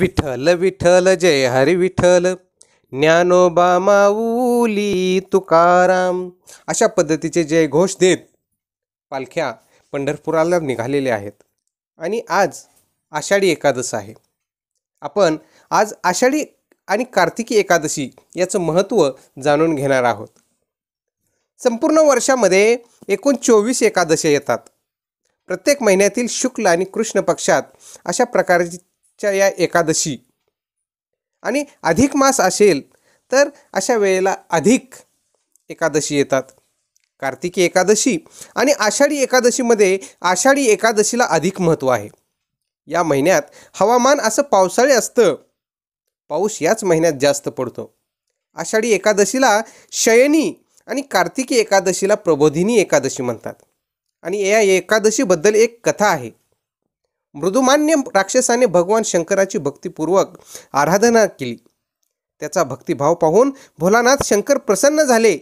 विठ्ठल विठ्ठल जय हरी विठ्ठल ज्ञानोबा माऊली तुकाराम अशा पद्धतीचे जय घोष देत पालख्या पंढरपुराला निघालेले आहेत आणि आज आषाढी एकादश आहे आपण आज आषाढी आणि कार्तिकी एकादशी याचं महत्त्व जाणून घेणार आहोत संपूर्ण वर्षामध्ये एकूण चोवीस एकादशी येतात प्रत्येक महिन्यातील शुक्ल आणि कृष्ण पक्षात अशा प्रकारची या एकादशी आणि अधिक मास असेल तर अशा वेळेला अधिक एकादशी येतात कार्तिकी एकादशी आणि आषाढी एकादशीमध्ये आषाढी एकादशीला अधिक महत्त्व आहे या महिन्यात हवामान असं पावसाळे असतं पाऊस याच महिन्यात जास्त पडतो आषाढी एकादशीला शयनी आणि कार्तिकी एकादशीला प्रबोधिनी एकादशी म्हणतात आणि या एकादशीबद्दल एक कथा आहे मृदुमान्य राक्षसाने भगवान शंकराची भक्तीपूर्वक आराधना केली त्याचा भक्तिभाव पाहून भोलानाथ शंकर प्रसन्न झाले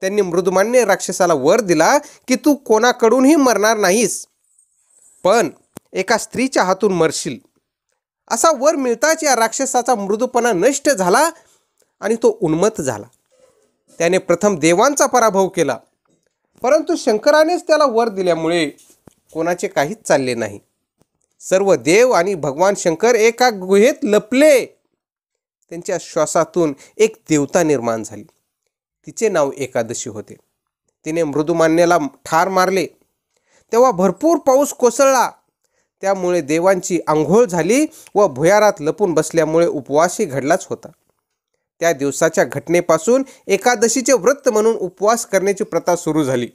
त्यांनी मृदुमान्य राक्षसाला वर दिला की तू कोणाकडूनही मरणार नाहीस पण एका स्त्रीच्या हातून मरशील असा वर मिळताच या राक्षसाचा मृदूपणा नष्ट झाला आणि तो उन्मत झाला त्याने प्रथम देवांचा पराभव केला परंतु शंकरानेच त्याला वर दिल्यामुळे कोणाचे काहीच चालले नाही सर्व देव आणि भगवान शंकर एका गुहेत लपले त्यांच्या श्वासातून एक देवता निर्माण झाली तिचे नाव एकादशी होते तिने मृदुमान्याला ठार मारले तेव्हा भरपूर पाऊस कोसळला त्यामुळे देवांची आंघोळ झाली व भुयारात लपून बसल्यामुळे उपवासही घडलाच होता त्या दिवसाच्या घटनेपासून एकादशीचे व्रत म्हणून उपवास करण्याची प्रथा सुरू झाली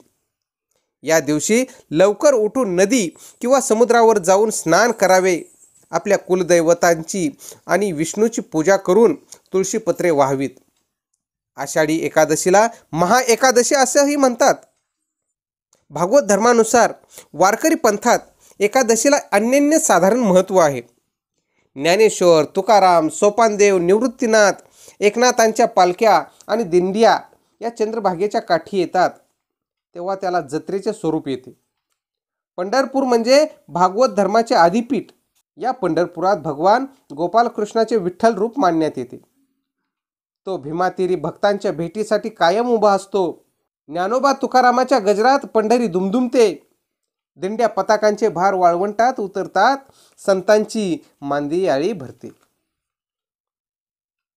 या दिवशी लवकर उठून नदी किंवा समुद्रावर जाऊन स्नान करावे आपल्या कुलदैवतांची आणि विष्णूची पूजा करून तुळशीपत्रे व्हावीत आषाढी एकादशीला महाएकादशी असंही म्हणतात भागवत धर्मानुसार वारकरी पंथात एकादशीला अन्यन्य साधारण महत्त्व आहे ज्ञानेश्वर तुकाराम सोपानदेव निवृत्तीनाथ एकनाथांच्या पालख्या आणि दिंडिया या चंद्रभागेच्या काठी येतात तेव्हा त्याला जत्रेचे स्वरूप येते पंढरपूर म्हणजे भागवत धर्माचे आदिपीठ या पंढरपुरात भगवान गोपालकृष्णाचे विठ्ठल रूप मानण्यात येते तो भीमातिरी भक्तांच्या भेटीसाठी कायम उभा असतो ज्ञानोबा तुकारामाच्या गजरात पंढरी दुमदुमते दिंड्या पताकांचे भार वाळवंटात उतरतात संतांची मांदियाळी भरते